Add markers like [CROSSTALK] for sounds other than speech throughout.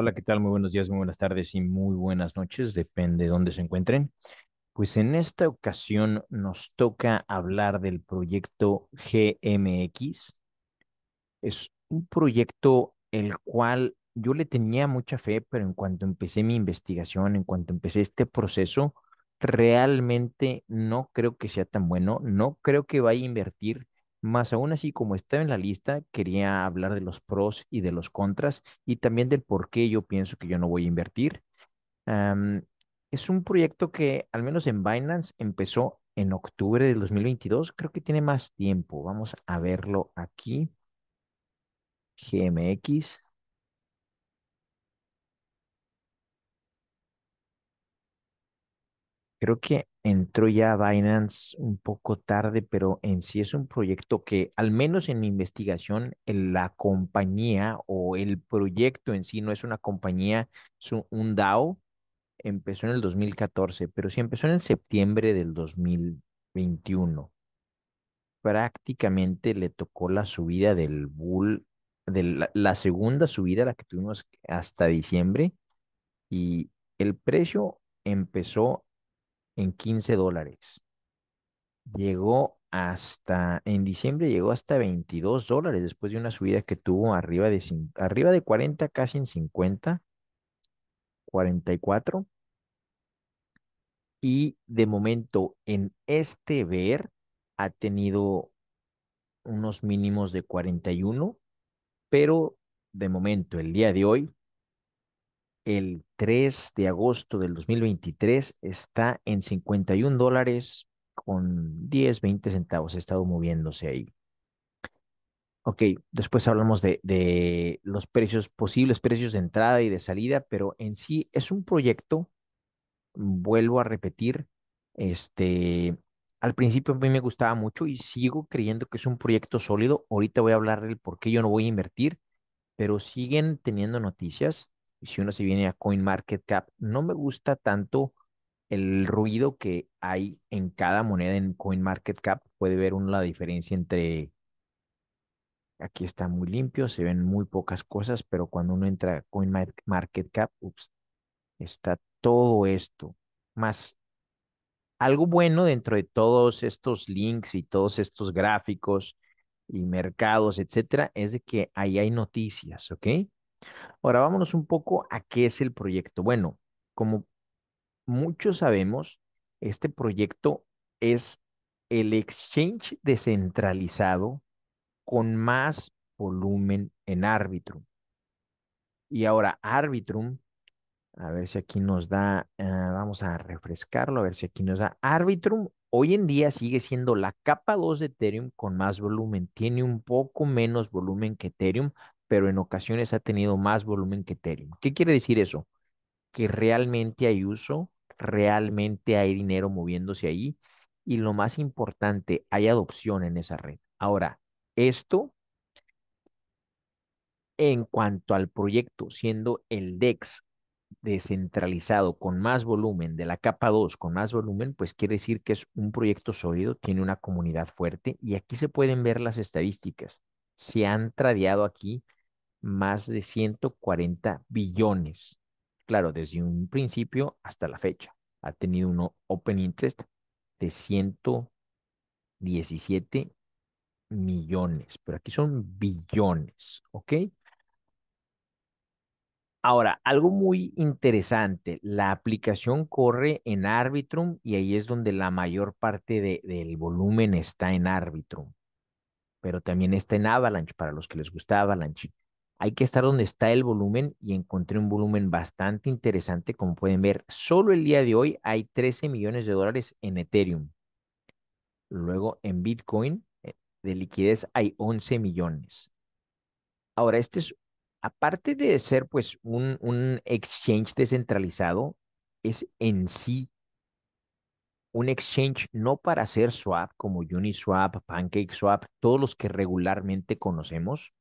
Hola, ¿qué tal? Muy buenos días, muy buenas tardes y muy buenas noches, depende de dónde se encuentren. Pues en esta ocasión nos toca hablar del proyecto GMX. Es un proyecto el cual yo le tenía mucha fe, pero en cuanto empecé mi investigación, en cuanto empecé este proceso, realmente no creo que sea tan bueno, no creo que vaya a invertir más aún así, como estaba en la lista, quería hablar de los pros y de los contras y también del por qué yo pienso que yo no voy a invertir. es un proyecto que, al menos en Binance, empezó en octubre de 2022. Creo que tiene más tiempo. Vamos a verlo aquí. GMX. Creo que entró ya Binance un poco tarde, pero en sí es un proyecto que, al menos en investigación, la compañía o el proyecto en sí no es una compañía, es un DAO. Empezó en el 2014, pero sí empezó en el septiembre del 2021. Prácticamente le tocó la subida del bull, de la, la segunda subida, la que tuvimos hasta diciembre, y el precio empezó en 15 dólares. Llegó hasta, en diciembre llegó hasta 22 dólares después de una subida que tuvo arriba de, arriba de 40, casi en 50, 44. Y de momento en este ver ha tenido unos mínimos de 41, pero de momento el día de hoy el 3 de agosto del 2023 está en 51 dólares con 10, 20 centavos. Ha estado moviéndose ahí. Ok, después hablamos de, de, los precios, posibles precios de entrada y de salida, pero en sí es un proyecto, vuelvo a repetir, este, al principio a mí me gustaba mucho y sigo creyendo que es un proyecto sólido. Ahorita voy a hablar del por qué yo no voy a invertir, pero siguen teniendo noticias y si uno se viene a CoinMarketCap, no me gusta tanto el ruido que hay en cada moneda en CoinMarketCap. Puede ver uno la diferencia entre... Aquí está muy limpio, se ven muy pocas cosas, pero cuando uno entra a CoinMarketCap, ups, está todo esto. Más algo bueno dentro de todos estos links y todos estos gráficos y mercados, etcétera, es de que ahí hay noticias, ¿ok? Ahora vámonos un poco a qué es el proyecto. Bueno, como muchos sabemos, este proyecto es el exchange descentralizado con más volumen en Arbitrum. Y ahora Arbitrum, a ver si aquí nos da, ah, vamos a refrescarlo, a ver si aquí nos da Arbitrum. Hoy en día sigue siendo la capa 2 de Ethereum con más volumen. Tiene un poco menos volumen que Ethereum, pero en ocasiones ha tenido más volumen que Ethereum. ¿Qué quiere decir eso? Que realmente hay uso, realmente hay dinero moviéndose ahí y lo más importante, hay adopción en esa red. Ahora, esto en cuanto al proyecto, siendo el DEX descentralizado con más volumen, de la capa 2 con más volumen, pues quiere decir que es un proyecto sólido, tiene una comunidad fuerte y aquí se pueden ver las estadísticas. Se han tradeado aquí más de 140 billones. Claro, desde un principio hasta la fecha ha tenido un open interest de 117 millones, pero aquí son billones, ¿ok? Ahora, algo muy interesante, la aplicación corre en Arbitrum y ahí es donde la mayor parte del volumen está en Arbitrum, pero también está en Avalanche para los que les gusta Avalanche hay que estar donde está el volumen y encontré un volumen bastante interesante. Como pueden ver, solo el día de hoy hay 13 millones de dólares en Ethereum. Luego en Bitcoin eh, de liquidez hay 11 millones. Ahora, este es, aparte de ser pues un, un exchange descentralizado, es en sí un exchange no para hacer swap como Uniswap, PancakeSwap, todos los que regularmente conocemos,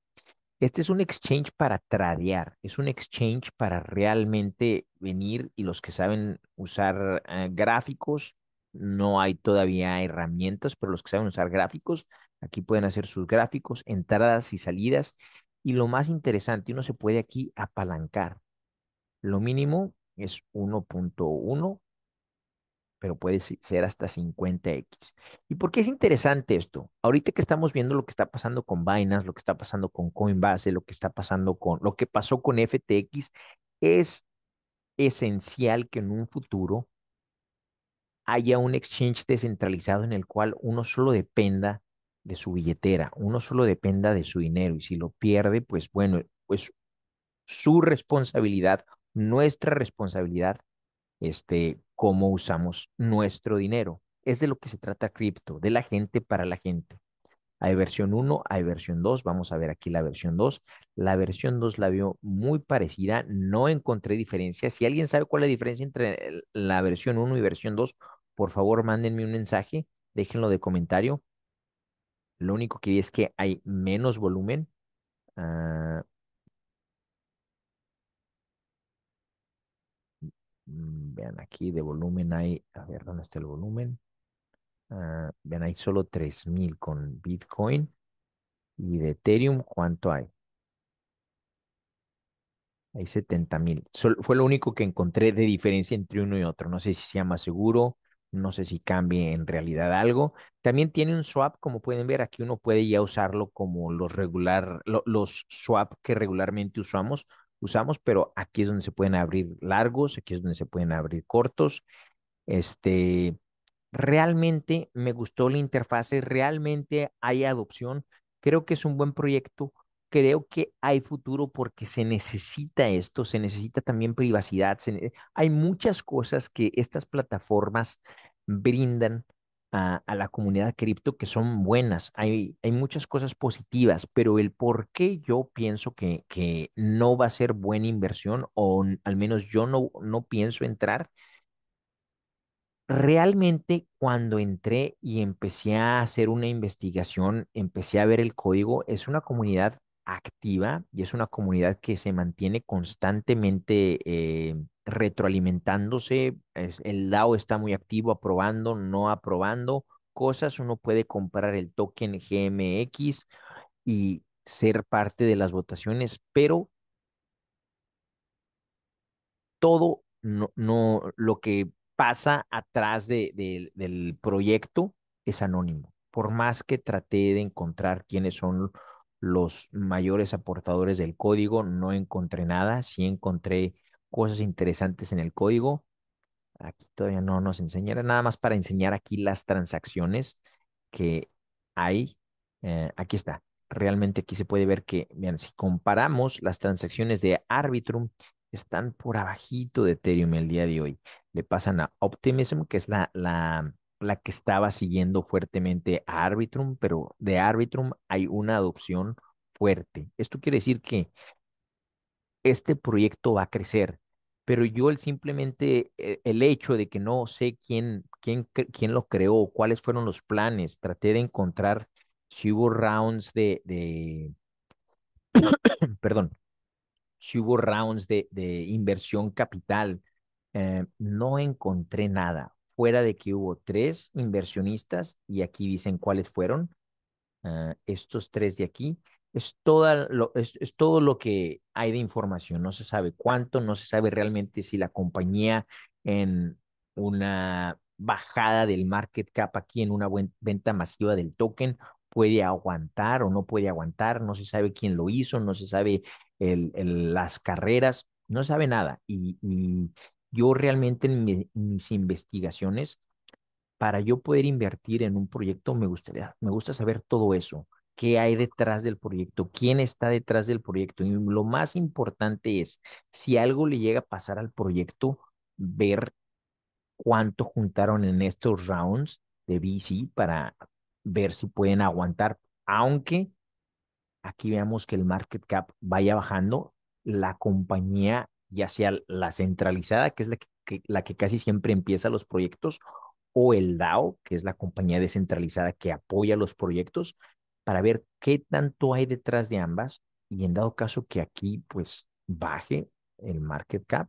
este es un exchange para tradear, es un exchange para realmente venir y los que saben usar eh, gráficos, no hay todavía herramientas, pero los que saben usar gráficos, aquí pueden hacer sus gráficos, entradas y salidas. Y lo más interesante, uno se puede aquí apalancar. Lo mínimo es 1.1, pero puede ser hasta 50x. ¿Y por qué es interesante esto? Ahorita que estamos viendo lo que está pasando con Binance, lo que está pasando con Coinbase, lo que está pasando con lo que pasó con FTX, es esencial que en un futuro haya un exchange descentralizado en el cual uno solo dependa de su billetera, uno solo dependa de su dinero y si lo pierde, pues bueno, pues su responsabilidad, nuestra responsabilidad, este, cómo usamos nuestro dinero. Es de lo que se trata cripto, de la gente para la gente. Hay versión 1, hay versión 2, vamos a ver aquí la versión 2. La versión 2 la veo muy parecida, no encontré diferencia. Si alguien sabe cuál es la diferencia entre la versión 1 y versión 2, por favor mándenme un mensaje, déjenlo de comentario. Lo único que vi es que hay menos volumen. Ah, Mm, vean aquí de volumen hay, a ver dónde está el volumen. Ah, vean, hay solo 3000 con Bitcoin. Y de Ethereum, ¿cuánto hay? Hay 70,000. mil. Fue lo único que encontré de diferencia entre uno y otro. No sé si sea más seguro, no sé si cambie en realidad algo. También tiene un swap, como pueden ver, aquí uno puede ya usarlo como los regular, los swap que regularmente usamos usamos, pero aquí es donde se pueden abrir largos, aquí es donde se pueden abrir cortos. Este, realmente me gustó la interfase, realmente hay adopción, creo que es un buen proyecto, creo que hay futuro porque se necesita esto, se necesita también privacidad, hay muchas cosas que estas plataformas brindan a, la comunidad cripto que son buenas, hay, hay muchas cosas positivas, pero el por qué yo pienso que, que no va a ser buena inversión o al menos yo no, no pienso entrar, realmente cuando entré y empecé a hacer una investigación, empecé a ver el código, es una comunidad activa y es una comunidad que se mantiene constantemente eh, retroalimentándose. el DAO está muy activo aprobando, no aprobando cosas. Uno puede comprar el token GMX y ser parte de las votaciones, pero todo no, lo que pasa atrás de, del proyecto es anónimo. Por más que traté de encontrar quiénes son los mayores aportadores del código, no encontré nada, sí encontré cosas interesantes en el código. Aquí todavía no nos enseñará nada más para enseñar aquí las transacciones que hay. Eh, aquí está. Realmente aquí se puede ver que, vean, si comparamos las transacciones de Arbitrum, están por abajito de Ethereum el día de hoy. Le pasan a Optimism, que es la la que estaba siguiendo fuertemente a Arbitrum, pero de Arbitrum hay una adopción fuerte. Esto quiere decir que este proyecto va a crecer, pero yo simplemente eh, el hecho de que no sé quién quién quién lo creó, cuáles fueron los planes, traté de encontrar si hubo rounds de, de [COUGHS] perdón, si hubo rounds de, inversión capital, eh, no encontré nada fuera de que hubo tres inversionistas, y aquí dicen cuáles fueron, ah, estos tres de aquí, es, es, todo lo que hay de información. No se sabe cuánto, no se sabe realmente si la compañía en una bajada del market cap aquí, en una venta masiva del token, puede aguantar o no puede aguantar. No se sabe quién lo hizo, no se sabe las carreras, no sabe nada. y, yo realmente en mis investigaciones, para yo poder invertir en un proyecto, me gustaría, me gusta saber todo eso, qué hay detrás del proyecto, quién está detrás del proyecto. Y lo más importante es, si algo le llega a pasar al proyecto, ver cuánto juntaron en estos rounds de VC para ver si pueden aguantar, aunque aquí veamos que el market cap vaya bajando, la compañía ya sea la centralizada, que es la que, la que casi siempre empieza los proyectos, o el DAO, que es la compañía descentralizada que apoya los proyectos, para ver qué tanto hay detrás de ambas y en dado caso que aquí pues baje el market cap,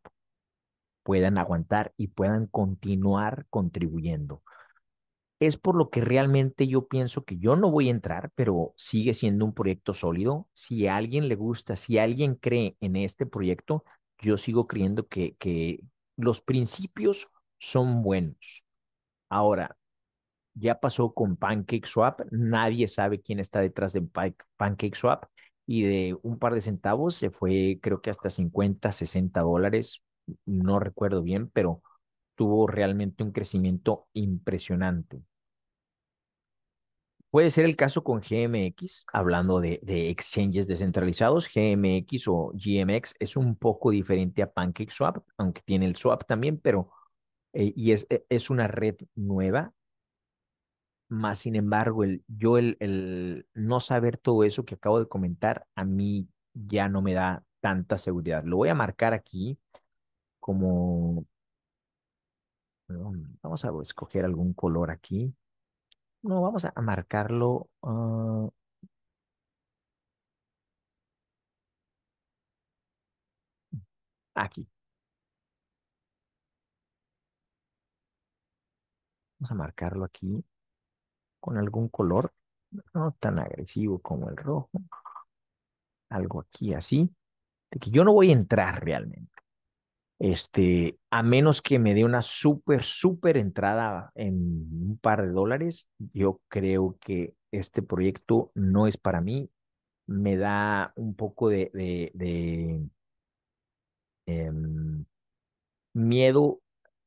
puedan aguantar y puedan continuar contribuyendo. Es por lo que realmente yo pienso que yo no voy a entrar, pero sigue siendo un proyecto sólido. Si a alguien le gusta, si alguien cree en este proyecto, yo sigo creyendo que, que los principios son buenos. Ahora, ya pasó con PancakeSwap, nadie sabe quién está detrás de PancakeSwap y de un par de centavos se fue creo que hasta 50, 60 dólares, no recuerdo bien, pero tuvo realmente un crecimiento impresionante. Puede ser el caso con GMX, hablando de, exchanges descentralizados. GMX o GMX es un poco diferente a PancakeSwap, aunque tiene el swap también, pero eh, y es, e, es una red nueva. Más sin embargo, el, yo el, el no saber todo eso que acabo de comentar, a mí ya no me da tanta seguridad. Lo voy a marcar aquí como... Vamos a escoger algún color aquí no vamos a marcarlo ah, aquí. Vamos a marcarlo aquí con algún color, no tan agresivo como el rojo. Algo aquí así, de que yo no voy a entrar realmente. Este, a menos que me dé una súper, súper entrada en un par de dólares, yo creo que este proyecto no es para mí. Me da un poco de, de, em, miedo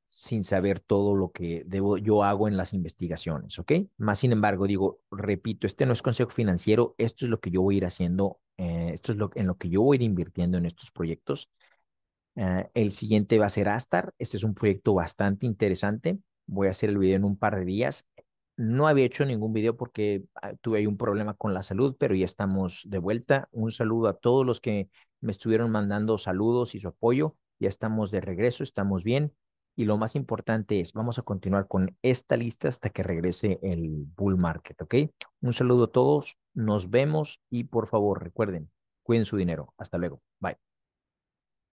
sin saber todo lo que debo, yo hago en las investigaciones, ¿ok? Más sin embargo, digo, repito, este no es consejo financiero, esto es lo que yo voy a ir haciendo, eh, esto es lo, en lo que yo voy a ir invirtiendo en estos proyectos. Ah, el siguiente va a ser Astar. Este es un proyecto bastante interesante. Voy a hacer el video en un par de días. No había hecho ningún video porque ah, tuve ahí un problema con la salud, pero ya estamos de vuelta. Un saludo a todos los que me estuvieron mandando saludos y su apoyo. Ya estamos de regreso, estamos bien. Y lo más importante es, vamos a continuar con esta lista hasta que regrese el bull market, ¿ok? Un saludo a todos, nos vemos y por favor recuerden, cuiden su dinero. Hasta luego, bye.